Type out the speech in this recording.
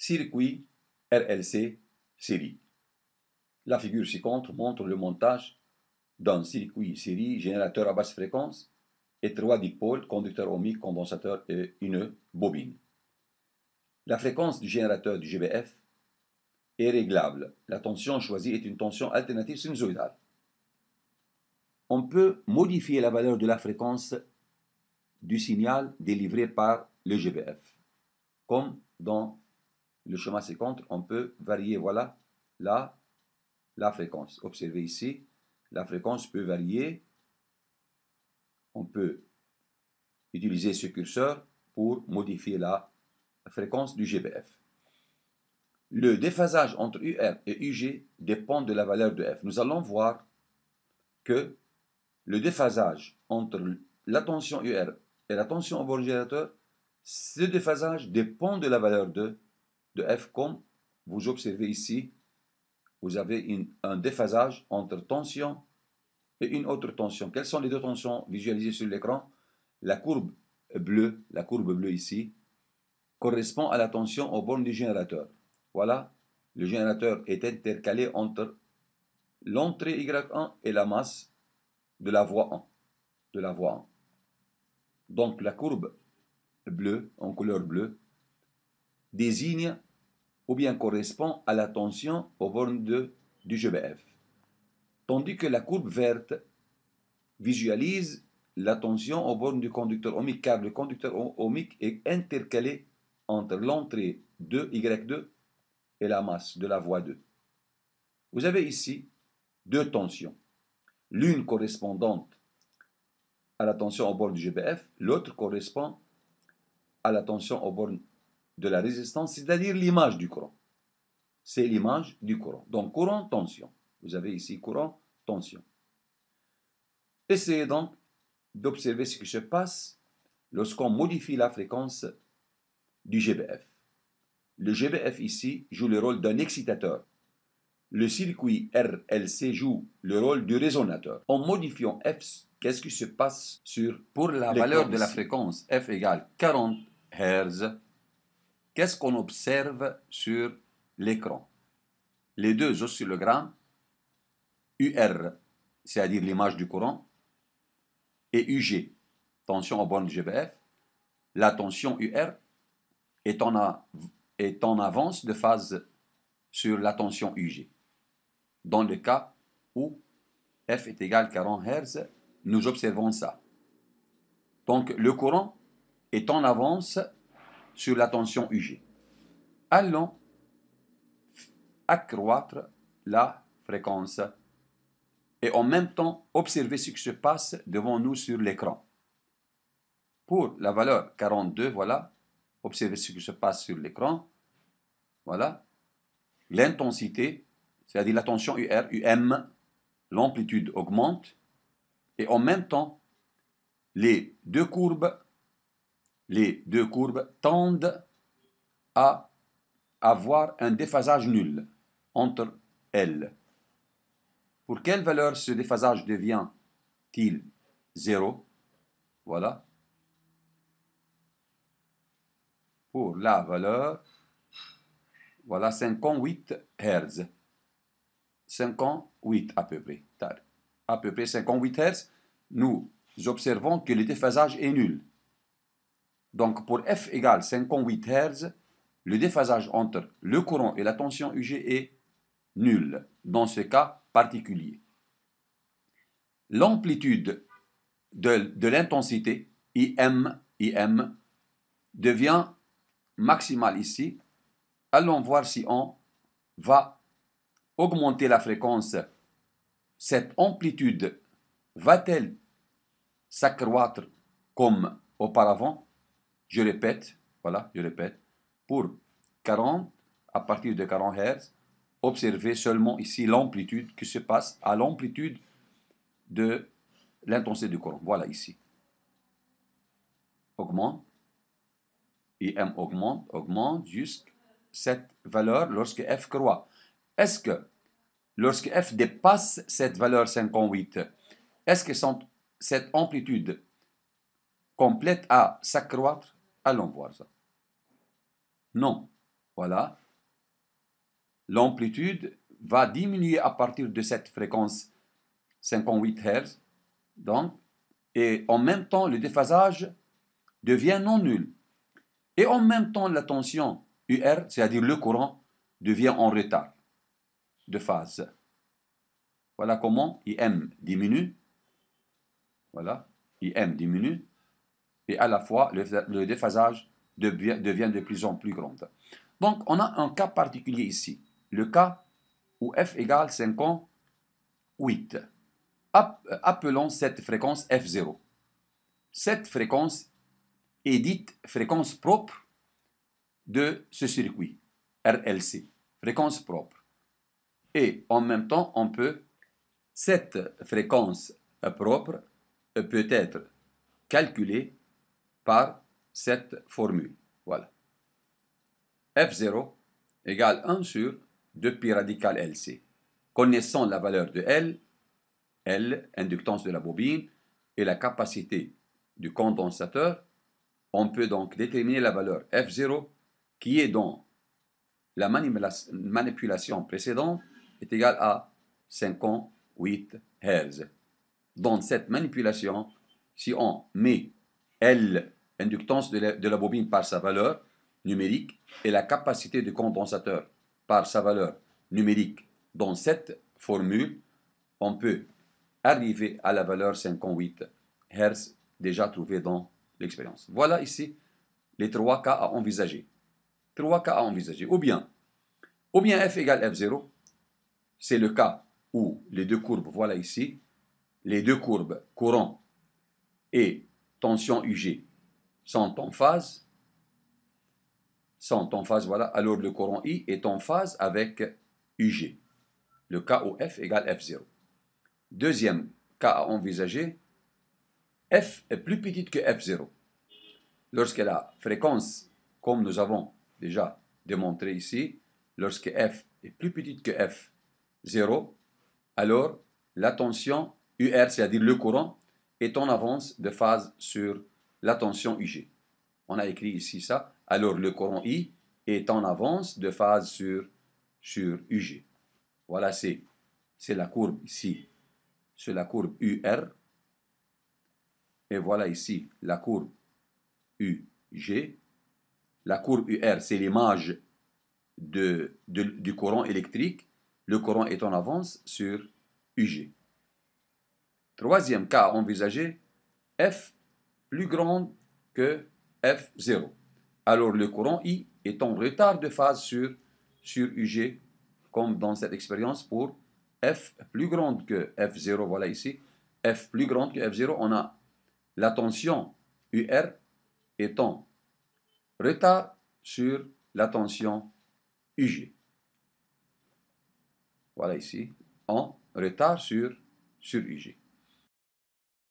circuit RLC série. La figure ci-contre montre le montage d'un circuit série générateur à basse fréquence et trois dipôles, conducteur ohmique, condensateur et une bobine. La fréquence du générateur du GBF est réglable. La tension choisie est une tension alternative sinusoïdale. On peut modifier la valeur de la fréquence du signal délivré par le GBF, comme dans le chemin contre, on peut varier, voilà, la, la fréquence. Observez ici, la fréquence peut varier. On peut utiliser ce curseur pour modifier la fréquence du GBF. Le déphasage entre UR et UG dépend de la valeur de F. Nous allons voir que le déphasage entre la tension UR et la tension au générateur, ce déphasage dépend de la valeur de de F comme vous observez ici, vous avez un déphasage entre tension et une autre tension. Quelles sont les deux tensions visualisées sur l'écran La courbe bleue, la courbe bleue ici, correspond à la tension aux bornes du générateur. Voilà, le générateur est intercalé entre l'entrée Y1 et la masse de la voie De la voie 1. Donc la courbe bleue, en couleur bleue, désigne ou bien correspond à la tension aux bornes de, du GBF, tandis que la courbe verte visualise la tension aux bornes du conducteur ohmique, car le conducteur ohmique est intercalé entre l'entrée de Y2 et la masse de la voie 2. Vous avez ici deux tensions, l'une correspondante à la tension aux bornes du GBF, l'autre correspond à la tension aux bornes de la résistance, c'est-à-dire l'image du courant. C'est l'image du courant. Donc courant, tension. Vous avez ici courant, tension. Essayez donc d'observer ce qui se passe lorsqu'on modifie la fréquence du GBF. Le GBF ici joue le rôle d'un excitateur. Le circuit RLC joue le rôle du résonateur. En modifiant F, qu'est-ce qui se passe sur, pour la valeur de la fréquence F égale 40 Hz qu'est-ce qu'on observe sur l'écran Les deux oscillogrammes UR, c'est-à-dire l'image du courant, et UG, tension au borne GBF, la tension UR en, est en avance de phase sur la tension UG. Dans le cas où F est égal à 40 Hz, nous observons ça. Donc le courant est en avance sur la tension UG. Allons accroître la fréquence et en même temps observer ce qui se passe devant nous sur l'écran. Pour la valeur 42, voilà, observer ce qui se passe sur l'écran, voilà, l'intensité, c'est-à-dire la tension UR, UM, l'amplitude augmente, et en même temps, les deux courbes les deux courbes tendent à avoir un déphasage nul entre elles. Pour quelle valeur ce déphasage devient-il zéro Voilà. Pour la valeur, voilà 58 Hz. 58 à peu près. À peu près 58 Hz, nous observons que le déphasage est nul. Donc pour F égale 58 Hz, le déphasage entre le courant et la tension UG est nul dans ce cas particulier. L'amplitude de, l'intensité IM, IM devient maximale ici. Allons voir si on va augmenter la fréquence. Cette amplitude va-t-elle s'accroître comme auparavant je répète, voilà, je répète, pour 40, à partir de 40 Hz, observez seulement ici l'amplitude qui se passe à l'amplitude de l'intensité du courant. Voilà ici. Augmente. I.M. augmente, augmente jusqu'à cette valeur lorsque F croît. Est-ce que lorsque F dépasse cette valeur 58, est-ce que cette amplitude complète à s'accroître Allons voir ça. Non. Voilà. L'amplitude va diminuer à partir de cette fréquence 58 Hz. Donc, et en même temps, le déphasage devient non nul. Et en même temps, la tension UR, c'est-à-dire le courant, devient en retard de phase. Voilà comment IM diminue. Voilà, IM diminue et à la fois le, déphasage devient, devient, de plus en plus grand. Donc on a un cas particulier ici, le cas où f égale 58. Appelons cette fréquence f0. Cette fréquence est dite fréquence propre de ce circuit, RLC, fréquence propre. Et en même temps, on peut, cette fréquence euh, propre euh, peut être calculée par cette formule. Voilà. F0 égale 1 sur 2 pi radical LC. Connaissant la valeur de L, L, inductance de la bobine, et la capacité du condensateur, on peut donc déterminer la valeur F0 qui est dans la manipulation précédente est égale à 58 Hz. Dans cette manipulation, si on met L inductance de la, bobine par sa valeur numérique et la capacité du condensateur par sa valeur numérique. Dans cette formule, on peut arriver à la valeur 58 Hz déjà trouvée dans l'expérience. Voilà ici les trois cas à envisager. Trois cas à envisager. Ou bien, ou bien f égale f0, c'est le cas où les deux courbes, voilà ici, les deux courbes courant et tension UG sont en phase, sont en phase, voilà, alors le courant I est en phase avec UG, le cas F égale F0. Deuxième cas à envisager, F est plus petite que F0. Lorsque la fréquence, comme nous avons déjà démontré ici, lorsque F est plus petite que F0, alors la tension UR, c'est-à-dire le courant, est en avance de phase sur la tension UG. On a écrit ici ça. Alors le courant I est en avance de phase sur, sur UG. Voilà, c'est la courbe ici. C'est la courbe UR. Et voilà ici la courbe UG. La courbe UR, c'est l'image de, du courant électrique. Le courant est en avance sur UG. Troisième cas envisagé, F plus grande que F0. Alors le courant I est en retard de phase sur, sur UG, comme dans cette expérience pour F plus grande que F0, voilà ici, F plus grande que F0, on a la tension UR étant en retard sur la tension UG. Voilà ici, en retard sur, sur UG.